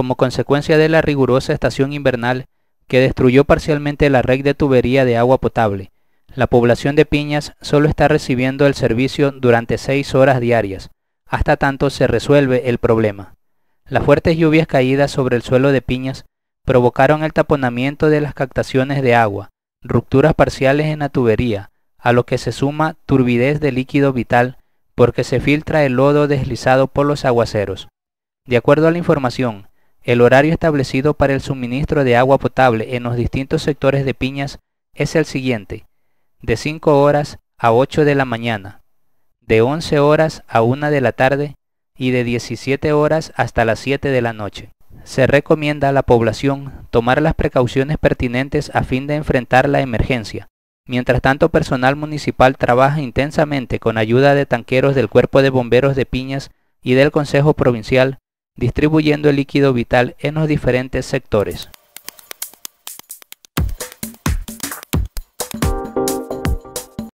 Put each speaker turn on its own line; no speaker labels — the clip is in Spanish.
como consecuencia de la rigurosa estación invernal que destruyó parcialmente la red de tubería de agua potable. La población de Piñas solo está recibiendo el servicio durante seis horas diarias, hasta tanto se resuelve el problema. Las fuertes lluvias caídas sobre el suelo de Piñas provocaron el taponamiento de las captaciones de agua, rupturas parciales en la tubería, a lo que se suma turbidez de líquido vital porque se filtra el lodo deslizado por los aguaceros. De acuerdo a la información, el horario establecido para el suministro de agua potable en los distintos sectores de Piñas es el siguiente, de 5 horas a 8 de la mañana, de 11 horas a 1 de la tarde y de 17 horas hasta las 7 de la noche. Se recomienda a la población tomar las precauciones pertinentes a fin de enfrentar la emergencia. Mientras tanto, personal municipal trabaja intensamente con ayuda de tanqueros del Cuerpo de Bomberos de Piñas y del Consejo Provincial distribuyendo el líquido vital en los diferentes sectores.